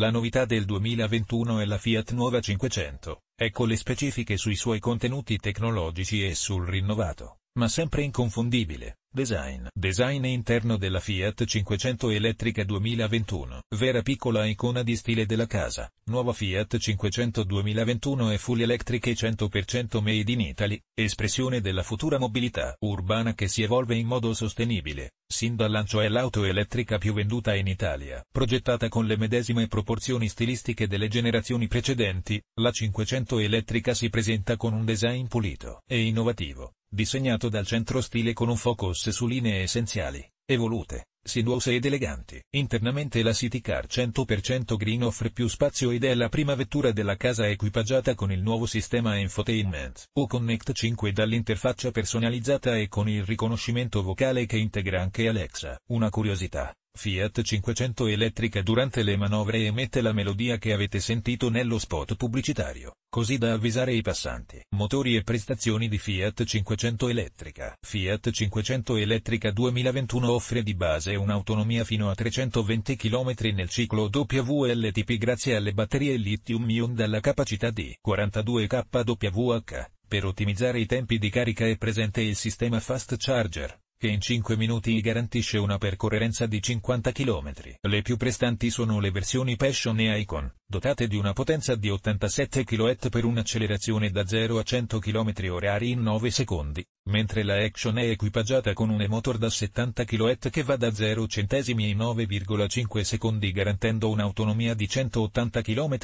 La novità del 2021 è la Fiat Nuova 500, ecco le specifiche sui suoi contenuti tecnologici e sul rinnovato, ma sempre inconfondibile, design. Design interno della Fiat 500 elettrica 2021, vera piccola icona di stile della casa, nuova Fiat 500 2021 e full electric e 100% made in Italy, espressione della futura mobilità urbana che si evolve in modo sostenibile, Sin dal Lancio è l'auto elettrica più venduta in Italia. Progettata con le medesime proporzioni stilistiche delle generazioni precedenti, la 500 elettrica si presenta con un design pulito e innovativo, disegnato dal centro stile con un focus su linee essenziali, evolute, sedose ed eleganti. Internamente la City Car 100% Green offre più spazio ed è la prima vettura della casa equipaggiata con il nuovo sistema infotainment o Connect 5 dall'interfaccia personalizzata e con il riconoscimento vocale che integra anche Alexa. Una curiosità, Fiat 500 elettrica durante le manovre emette la melodia che avete sentito nello spot pubblicitario, così da avvisare i passanti. Motori e prestazioni di Fiat 500 elettrica. Fiat 500 elettrica 2021 offre di base un'autonomia fino a 320 km nel ciclo WLTP grazie alle batterie lithium-ion dalla capacità di 42 kWh. Per ottimizzare i tempi di carica è presente il sistema fast charger che in 5 minuti garantisce una percorrenza di 50 km. Le più prestanti sono le versioni Passion e Icon, dotate di una potenza di 87 kW per un'accelerazione da 0 a 100 km h in 9 secondi, mentre la Action è equipaggiata con un e motor da 70 kW che va da 0 centesimi in 9,5 secondi garantendo un'autonomia di 180 km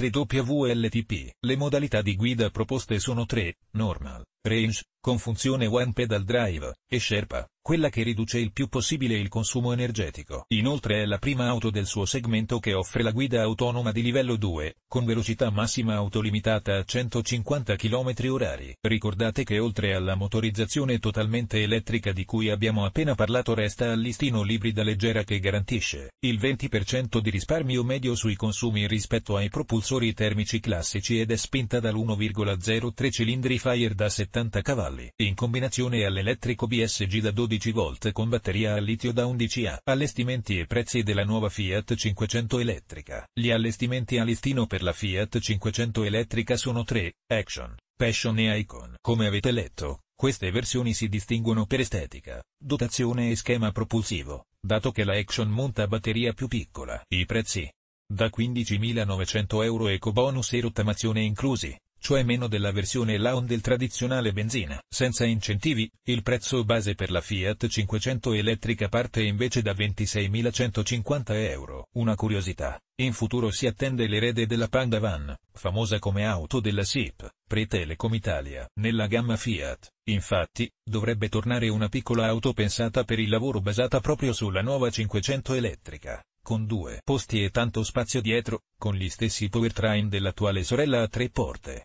WLTP. Le modalità di guida proposte sono 3, normal, range, con funzione One Pedal Drive, e Sherpa, quella che riduce il più possibile il consumo energetico. Inoltre è la prima auto del suo segmento che offre la guida autonoma di livello 2, con velocità massima autolimitata a 150 km h Ricordate che oltre alla motorizzazione totalmente elettrica di cui abbiamo appena parlato resta al listino l'ibrida leggera che garantisce il 20% di risparmio medio sui consumi rispetto ai propulsori termici classici ed è spinta dall'1,03 cilindri Fire da 70 180 cavalli, in combinazione all'elettrico BSG da 12 V con batteria a litio da 11A. Allestimenti e prezzi della nuova Fiat 500 elettrica. Gli allestimenti a listino per la Fiat 500 elettrica sono 3, Action, Passion e Icon. Come avete letto, queste versioni si distinguono per estetica, dotazione e schema propulsivo, dato che la Action monta batteria più piccola. I prezzi da 15.900 euro eco bonus e rottamazione inclusi cioè meno della versione Laon del tradizionale benzina. Senza incentivi, il prezzo base per la Fiat 500 elettrica parte invece da 26.150 euro. Una curiosità, in futuro si attende l'erede della Panda Van, famosa come auto della SIP, Pre-Telecom Italia. Nella gamma Fiat, infatti, dovrebbe tornare una piccola auto pensata per il lavoro basata proprio sulla nuova 500 elettrica, con due posti e tanto spazio dietro, con gli stessi powertrain dell'attuale sorella a tre porte.